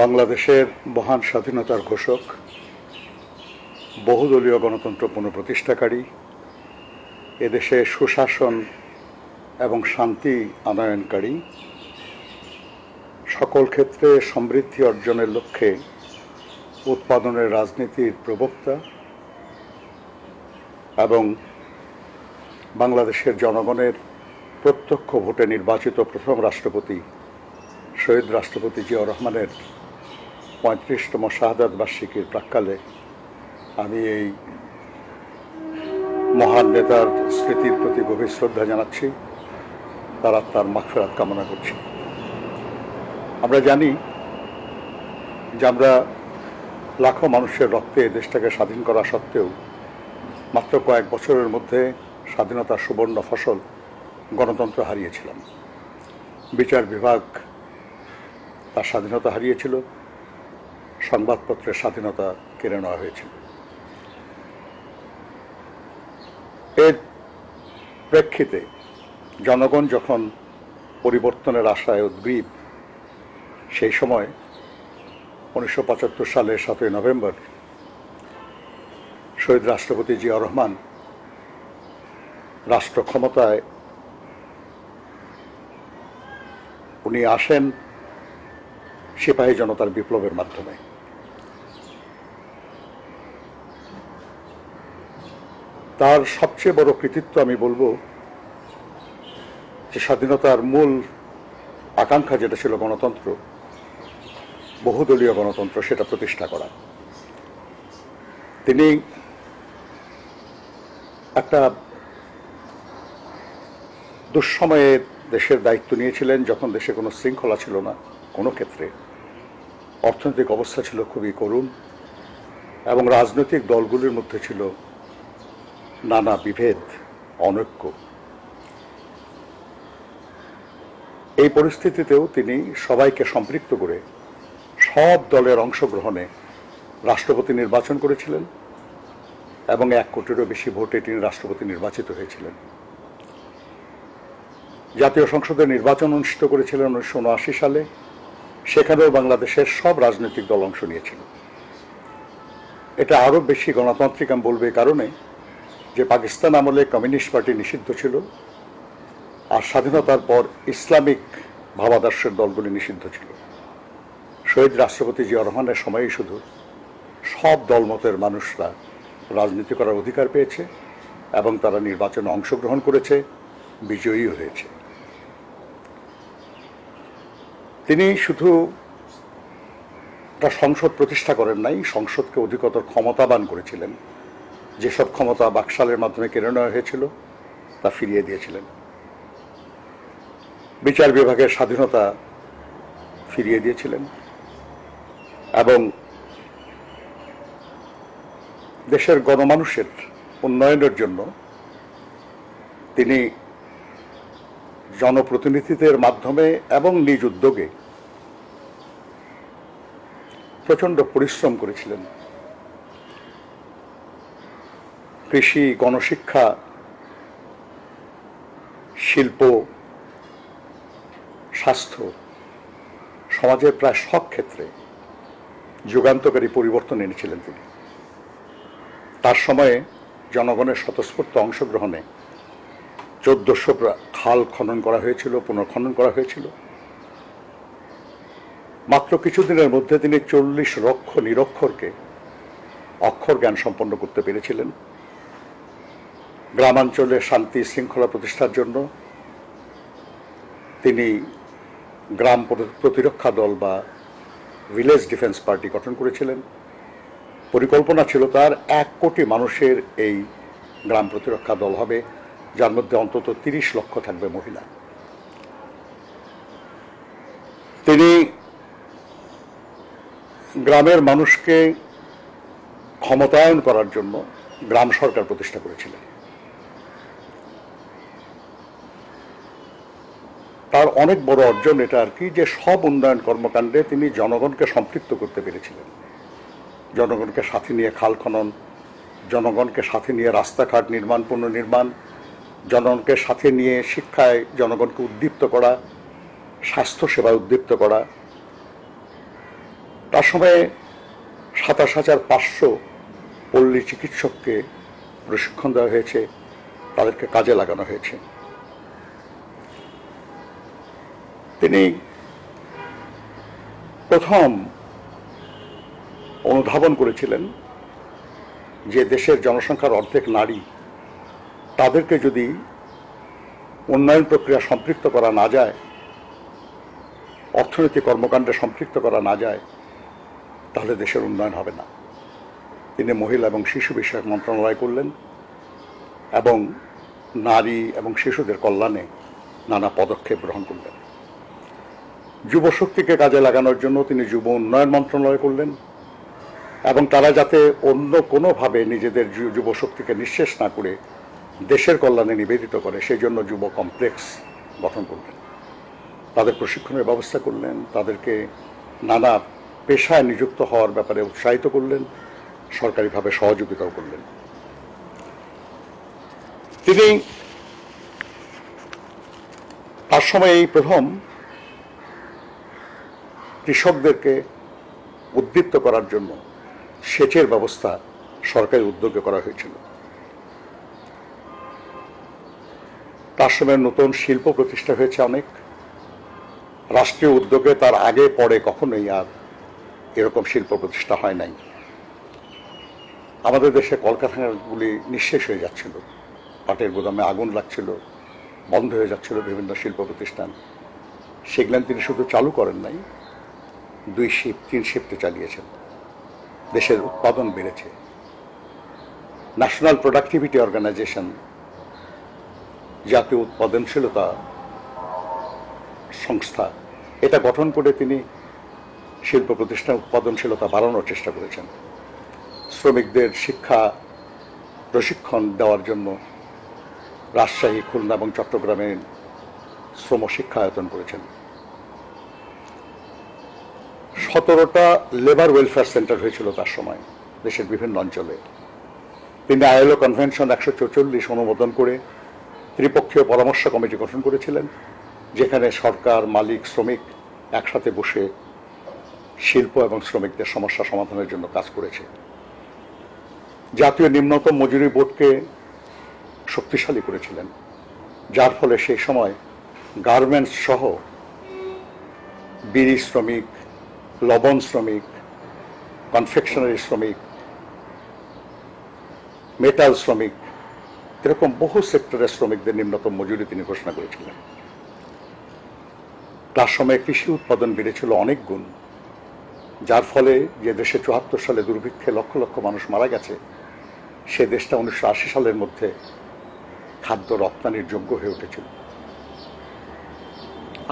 বাংলাদেশের মহান স্বাধীনতার ঘোষক বহুদলীয় গণতন্ত্র পুনঃপ্রতিষ্ঠাকারী এদেশে সুশাসন এবং শান্তি আনয়নকারী সকল ক্ষেত্রে সমৃদ্ধি অর্জনের লক্ষ্যে উৎপাদনের রাজনীতির প্রবক্তা এবং বাংলাদেশের জনগণের প্রত্যক্ষ ভোটে নির্বাচিত প্রথম রাষ্ট্রপতি শহীদ রাষ্ট্রপতি জিয়া রহমানের পঁয়ত্রিশতম শাহাদাত বার্ষিকীর প্রাক্কালে আমি এই মহান নেতার স্মৃতির প্রতি গভীর শ্রদ্ধা জানাচ্ছি তারা তার মাফেরাত কামনা করছি আমরা জানি যে আমরা লাখো মানুষের রক্তে দেশটাকে স্বাধীন করা সত্ত্বেও মাত্র কয়েক বছরের মধ্যে স্বাধীনতার সুবর্ণ ফসল গণতন্ত্র হারিয়েছিলাম বিচার বিভাগ তার স্বাধীনতা হারিয়েছিল সংবাদপত্রের স্বাধীনতা কেড়ে নেওয়া হয়েছিল এর প্রেক্ষিতে জনগণ যখন পরিবর্তনের আশায় উদ্গ্রীব সেই সময় উনিশশো পঁচাত্তর সালের সাতই নভেম্বর শহীদ রাষ্ট্রপতি জিয়া রহমান রাষ্ট্র ক্ষমতায় উনি আসেন সিপাহী জনতার বিপ্লবের মাধ্যমে তার সবচেয়ে বড় কৃতিত্ব আমি বলবো যে স্বাধীনতার মূল আকাঙ্ক্ষা যেটা ছিল গণতন্ত্র বহুদলীয় গণতন্ত্র সেটা প্রতিষ্ঠা করা তিনি একটা দুঃসময়ে দেশের দায়িত্ব নিয়েছিলেন যখন দেশে কোনো শৃঙ্খলা ছিল না কোনো ক্ষেত্রে অর্থনৈতিক অবস্থা ছিল খুবই করুণ এবং রাজনৈতিক দলগুলির মধ্যে ছিল নানা বিভেদ অনৈক্য এই পরিস্থিতিতেও তিনি সবাইকে সম্পৃক্ত করে সব দলের অংশগ্রহণে রাষ্ট্রপতি নির্বাচন করেছিলেন এবং এক কোটিরও বেশি ভোটে তিনি রাষ্ট্রপতি নির্বাচিত হয়েছিলেন জাতীয় সংসদের নির্বাচন অনুষ্ঠিত করেছিলেন উনিশশো উনআশি সালে সেখানেও বাংলাদেশের সব রাজনৈতিক দল অংশ নিয়েছিল এটা আরও বেশি গণতান্ত্রিক আমি বলবে কারণে যে পাকিস্তান আমলে কমিউনিস্ট পার্টি নিষিদ্ধ ছিল আর স্বাধীনতার পর ইসলামিক ভাবাদর্শের দলগুলি নিষিদ্ধ ছিল শহীদ রাষ্ট্রপতি জিয়া রহমানের সময়ই শুধু সব দলমতের মানুষরা রাজনীতি করার অধিকার পেয়েছে এবং তারা নির্বাচনে অংশগ্রহণ করেছে বিজয়ী হয়েছে তিনি শুধু একটা সংসদ প্রতিষ্ঠা করেন নাই সংসদকে অধিকতর ক্ষমতাবান করেছিলেন যেসব ক্ষমতা বাকশালের মাধ্যমে কেড়ে নেওয়া হয়েছিল তা ফিরিয়ে দিয়েছিলেন বিচার বিভাগের স্বাধীনতা ফিরিয়ে দিয়েছিলেন এবং দেশের গণমানুষের উন্নয়নের জন্য তিনি জনপ্রতিনিধিদের মাধ্যমে এবং নিজ উদ্যোগে প্রচণ্ড পরিশ্রম করেছিলেন কৃষি গণশিক্ষা শিল্প স্বাস্থ্য সমাজের প্রায় সব ক্ষেত্রে যুগান্তকারী পরিবর্তন এনেছিলেন তিনি তার সময়ে জনগণের স্বতঃস্ফূর্ত অংশগ্রহণে চোদ্দশো খাল খনন করা হয়েছিল পুনর্খনন করা হয়েছিল মাত্র কিছুদিনের মধ্যে তিনি চল্লিশ লক্ষ নিরক্ষরকে অক্ষর জ্ঞান সম্পন্ন করতে পেরেছিলেন গ্রামাঞ্চলে শান্তি শৃঙ্খলা প্রতিষ্ঠার জন্য তিনি গ্রাম প্রতিরক্ষা দল বা ভিলেজ ডিফেন্স পার্টি গঠন করেছিলেন পরিকল্পনা ছিল তার এক কোটি মানুষের এই গ্রাম প্রতিরক্ষা দল হবে যার মধ্যে অন্তত তিরিশ লক্ষ থাকবে মহিলা তিনি গ্রামের মানুষকে ক্ষমতায়ন করার জন্য গ্রাম সরকার প্রতিষ্ঠা করেছিলেন তার অনেক বড় অর্জন এটা আর কি যে সব উন্নয়ন কর্মকাণ্ডে তিনি জনগণকে সম্পৃক্ত করতে পেরেছিলেন জনগণকে সাথে নিয়ে খাল খনন জনগণকে সাথে নিয়ে রাস্তাঘাট নির্মাণ পুনর্নির্মাণ জনগণকে সাথে নিয়ে শিক্ষায় জনগণকে উদ্দীপ্ত করা স্বাস্থ্যসেবায় উদ্দীপ্ত করা তার সময়ে সাতাশ হাজার পাঁচশো পল্লী চিকিৎসককে প্রশিক্ষণ দেওয়া হয়েছে তাদেরকে কাজে লাগানো হয়েছে তিনি প্রথম অনুধাবন করেছিলেন যে দেশের জনসংখ্যার অর্ধেক নারী তাদেরকে যদি উন্নয়ন প্রক্রিয়া সম্পৃক্ত করা না যায় অর্থনৈতিক কর্মকাণ্ডে সম্পৃক্ত করা না যায় তাহলে দেশের উন্নয়ন হবে না তিনি মহিলা এবং শিশু বিষয়ক মন্ত্রণালয় করলেন এবং নারী এবং শিশুদের কল্যাণে নানা পদক্ষেপ গ্রহণ করলেন যুবশক্তিকে কাজে লাগানোর জন্য তিনি যুব উন্নয়ন মন্ত্রণালয় করলেন এবং তারা যাতে অন্য কোনোভাবে নিজেদের যুবশক্তিকে নিঃশেষ না করে দেশের কল্যাণে নিবেদিত করে সেই জন্য যুব কমপ্লেক্স গঠন করলেন তাদের প্রশিক্ষণের ব্যবস্থা করলেন তাদেরকে নানা পেশায় নিযুক্ত হওয়ার ব্যাপারে উৎসাহিত করলেন সরকারিভাবে সহযোগিতাও করলেন তিনি তার সময় এই প্রথম কৃষকদেরকে উদ্দীপ্ত করার জন্য সেচের ব্যবস্থা সরকারি উদ্যোগে করা হয়েছিল তার সময় নতুন শিল্প প্রতিষ্ঠা হয়েছে অনেক রাষ্ট্রীয় উদ্যোগে তার আগে পরে কখনোই আর এরকম শিল্প প্রতিষ্ঠা হয় নাই আমাদের দেশে কলকারখানাগুলি নিঃশেষ হয়ে যাচ্ছিল পাটের গোদামে আগুন লাগছিল বন্ধ হয়ে যাচ্ছিল বিভিন্ন শিল্প প্রতিষ্ঠান সেগুলো তিনি শুধু চালু করেন নাই দুই শিফট তিন শিফটে চালিয়েছেন দেশের উৎপাদন বেড়েছে ন্যাশনাল প্রোডাক্টিভিটি অর্গানাইজেশন জাতীয় উৎপাদনশীলতা সংস্থা এটা গঠন করে তিনি শিল্প প্রতিষ্ঠান উৎপাদনশীলতা বাড়ানোর চেষ্টা করেছেন শ্রমিকদের শিক্ষা প্রশিক্ষণ দেওয়ার জন্য রাজশাহী খুলনা এবং চট্টগ্রামে শ্রম শিক্ষা আয়তন করেছেন সতেরোটা লেবার ওয়েলফেয়ার সেন্টার হয়েছিল তার সময় দেশের বিভিন্ন অঞ্চলে তিনি আইএলও কনভেনশন একশো চৌচল্লিশ অনুমোদন করে ত্রিপক্ষীয় পরামর্শ কমিটি গঠন করেছিলেন যেখানে সরকার মালিক শ্রমিক একসাথে বসে শিল্প এবং শ্রমিকদের সমস্যা সমাধানের জন্য কাজ করেছে জাতীয় নিম্নতম মজুরি বোর্ডকে শক্তিশালী করেছিলেন যার ফলে সেই সময় গার্মেন্টস সহ বিড়ি শ্রমিক লবণ শ্রমিক কনফেকশনারি শ্রমিক মেটাল শ্রমিক এরকম বহু সেক্টরের শ্রমিকদের নিম্নতম মজুরি তিনি ঘোষণা করেছিলেন তার সময়ে কৃষি উৎপাদন বেড়েছিল অনেক গুণ যার ফলে যে দেশে চুয়াত্তর সালে দুর্ভিক্ষে লক্ষ লক্ষ মানুষ মারা গেছে সে দেশটা উনিশশো আশি সালের মধ্যে খাদ্য রপ্তানির যোগ্য হয়ে উঠেছিল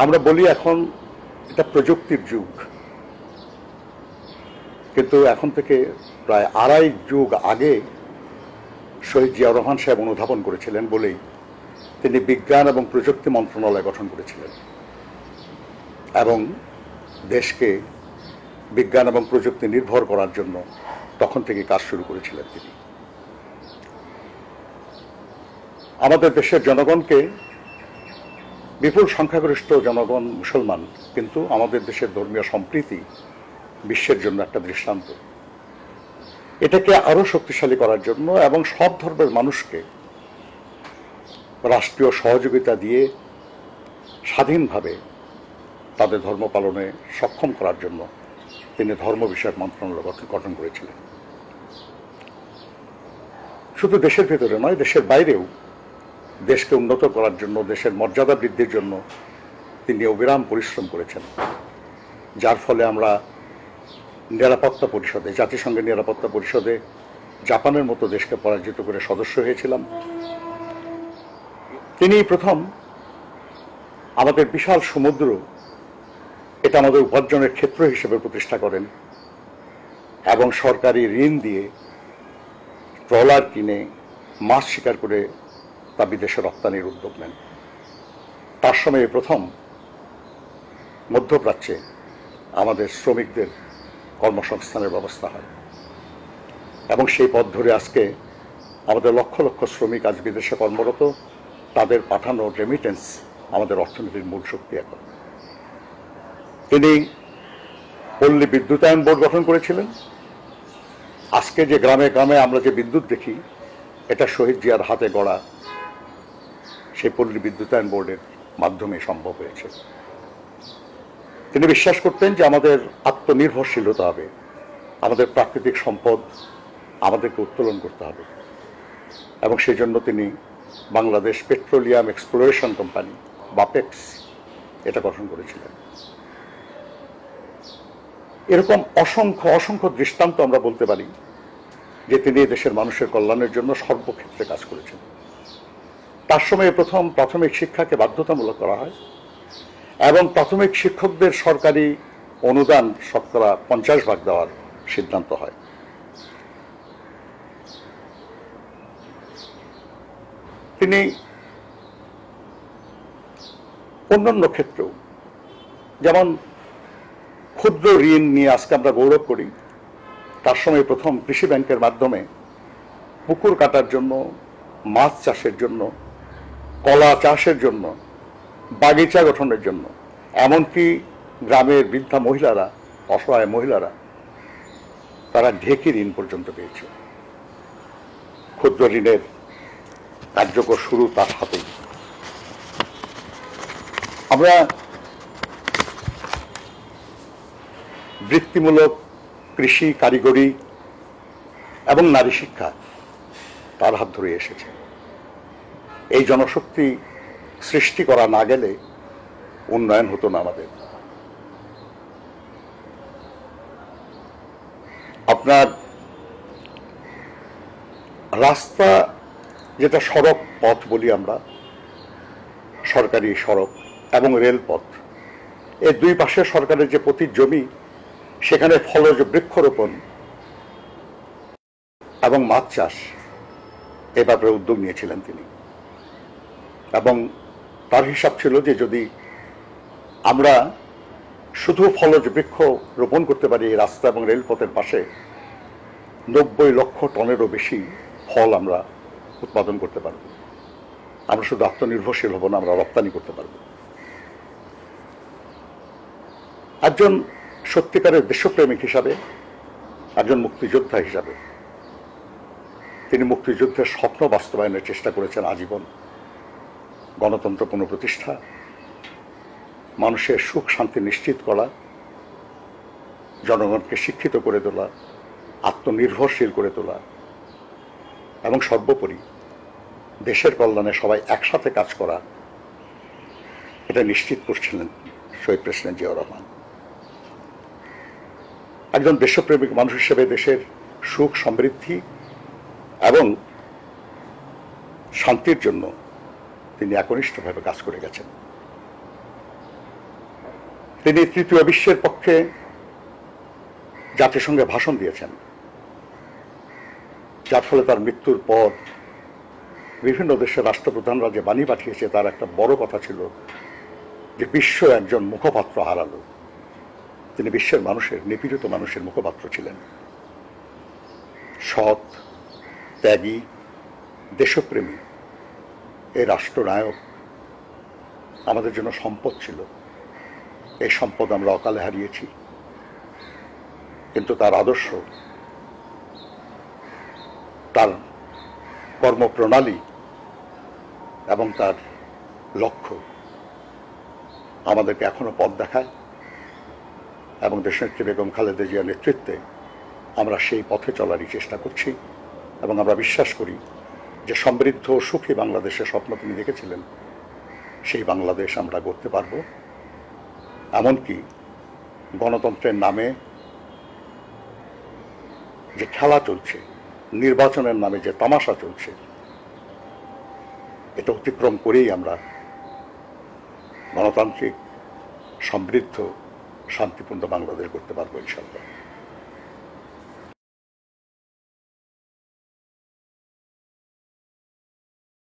আমরা বলি এখন এটা প্রযুক্তির যুগ কিন্তু এখন থেকে প্রায় আড়াই যুগ আগে শহীদ জিয়াউর রহমান সাহেব অনুধাবন করেছিলেন বলেই তিনি বিজ্ঞান এবং প্রযুক্তি মন্ত্রণালয় গঠন করেছিলেন এবং দেশকে বিজ্ঞান এবং প্রযুক্তি নির্ভর করার জন্য তখন থেকে কাজ শুরু করেছিলেন তিনি আমাদের দেশের জনগণকে বিপুল সংখ্যাগরিষ্ঠ জনগণ মুসলমান কিন্তু আমাদের দেশের ধর্মীয় সম্প্রীতি বিশ্বের জন্য একটা দৃষ্টান্ত এটাকে আরও শক্তিশালী করার জন্য এবং সব ধর্মের মানুষকে রাষ্ট্রীয় সহযোগিতা দিয়ে স্বাধীনভাবে তাদের ধর্ম পালনে সক্ষম করার জন্য তিনি ধর্ম বিষয়ক মন্ত্রণালয় গঠন করেছিলেন শুধু দেশের ভেতরে নয় দেশের বাইরেও দেশকে উন্নত করার জন্য দেশের মর্যাদা বৃদ্ধির জন্য তিনি অবিরাম পরিশ্রম করেছেন যার ফলে আমরা নিরাপত্তা পরিষদে জাতিসংঘের নিরাপত্তা পরিষদে জাপানের মতো দেশকে পরাজিত করে সদস্য হয়েছিলাম তিনি প্রথম আমাদের বিশাল সমুদ্র এটা আমাদের উপার্জনের ক্ষেত্র হিসেবে প্রতিষ্ঠা করেন এবং সরকারি ঋণ দিয়ে ট্রলার কিনে মাছ শিকার করে তা বিদেশে রপ্তানির উদ্যোগ নেন তার সময়ে প্রথম মধ্যপ্রাচ্যে আমাদের শ্রমিকদের কর্মসংস্থানের ব্যবস্থা হয় এবং সেই পথ ধরে আজকে আমাদের লক্ষ লক্ষ শ্রমিক আজ বিদেশে কর্মরত তাদের পাঠানো রেমিটেন্স আমাদের অর্থনীতির মূল শক্তি এখন তিনি পল্লী বিদ্যুতায়ন বোর্ড গঠন করেছিলেন আজকে যে গ্রামে গ্রামে আমরা যে বিদ্যুৎ দেখি এটা শহীদ জিয়ার হাতে গড়া সেই পল্লী বিদ্যুতায়ন বোর্ডের মাধ্যমে সম্ভব হয়েছে তিনি বিশ্বাস করতেন যে আমাদের আত্মনির্ভরশীল হতে হবে আমাদের প্রাকৃতিক সম্পদ আমাদেরকে উত্তোলন করতে হবে এবং সেই জন্য তিনি Bangladesh petroleum exploration company BAPEX এটা গঠন করেছিলেন এরকম অসংখ্য অসংখ্য দৃষ্টান্ত আমরা বলতে পারি যে তিনি দেশের মানুষের কল্যাণের জন্য সর্বক্ষেত্রে কাজ করেছেন তার সময়ে প্রথম প্রাথমিক শিক্ষাকে বাধ্যতামূলক করা হয় এবং প্রাথমিক শিক্ষকদের সরকারি অনুদান শতকরা পঞ্চাশ ভাগ দেওয়ার সিদ্ধান্ত হয় তিনি অন্যান্য ক্ষেত্রেও যেমন ক্ষুদ্র ঋণ নিয়ে আজকে আমরা গৌরব করি তার সময় প্রথম কৃষি ব্যাংকের মাধ্যমে পুকুর কাটার জন্য মাছ চাষের জন্য কলা চাষের জন্য বাগিচা গঠনের জন্য এমনকি গ্রামের বৃদ্ধা মহিলারা অসহায় মহিলারা তারা ঢেকে ঋণ পর্যন্ত পেয়েছে ক্ষুদ্র ঋণের কার্যকর শুরু তার হাতেই আমরা বৃত্তিমূলক কৃষি কারিগরি এবং নারী শিক্ষা তার হাত ধরে এসেছে এই জনশক্তি সৃষ্টি করা না গেলে উন্নয়ন হতো না আমাদের আপনার রাস্তা যেটা সড়ক পথ বলি আমরা সরকারি সড়ক এবং রেলপথ এর দুই পাশে সরকারের যে প্রতি জমি সেখানে ফলজ বৃক্ষরোপণ এবং মাছ চাষ এ ব্যাপারে উদ্যোগ নিয়েছিলেন তিনি এবং তার হিসাব ছিল যে যদি আমরা শুধু ফলজ বৃক্ষ রোপণ করতে পারি এই রাস্তা এবং রেলপথের পাশে নব্বই লক্ষ টনেরও বেশি ফল আমরা উৎপাদন করতে পারব আমরা শুধু আত্মনির্ভরশীল হব না আমরা রপ্তানি করতে পারব একজন সত্যিকারের দেশপ্রেমিক হিসাবে একজন মুক্তিযোদ্ধা হিসাবে তিনি মুক্তিযুদ্ধের স্বপ্ন বাস্তবায়নের চেষ্টা করেছেন আজীবন গণতন্ত্র পুনঃপ্রতিষ্ঠা মানুষের সুখ শান্তি নিশ্চিত করা জনগণকে শিক্ষিত করে তোলা আত্মনির্ভরশীল করে তোলা এবং সর্বোপরি দেশের কল্যাণে সবাই একসাথে কাজ করা এটা নিশ্চিত করছিলেন শহীদ প্রেসিডেন্ট জিয়াউর রহমান একজন দেশপ্রেমিক মানুষ হিসেবে দেশের সুখ সমৃদ্ধি এবং শান্তির জন্য তিনি একনিষ্ঠভাবে কাজ করে গেছেন তিনি তৃতীয় বিশ্বের পক্ষে জাতিসংঘে ভাষণ দিয়েছেন যার ফলে তার মৃত্যুর পর বিভিন্ন দেশের রাষ্ট্রপ্রধানরা যে বাণী পাঠিয়েছে তার একটা বড় কথা ছিল যে বিশ্ব একজন মুখপাত্র হারালো তিনি বিশ্বের মানুষের নিপীড়িত মানুষের মুখপাত্র ছিলেন সৎ ত্যাগী দেশপ্রেমী এই রাষ্ট্রনায়ক আমাদের জন্য সম্পদ ছিল এই সম্পদ আমরা অকালে হারিয়েছি কিন্তু তার আদর্শ তার কর্মপ্রণালী এবং তার লক্ষ্য আমাদেরকে এখনও পথ দেখায় এবং দেশনেত্রী বেগম খালেদা জিয়ার নেতৃত্বে আমরা সেই পথে চলারই চেষ্টা করছি এবং আমরা বিশ্বাস করি যে সমৃদ্ধ সুখী বাংলাদেশের স্বপ্ন তিনি দেখেছিলেন সেই বাংলাদেশ আমরা গড়তে পারব এমনকি গণতন্ত্রের নামে যে খেলা চলছে নির্বাচনের নামে যে তামাশা চলছে এটা অতিক্রম করেই আমরা গণতান্ত্রিক সমৃদ্ধ শান্তিপূর্ণ বাংলাদেশ করতে পারবো ইনশাল্লাহ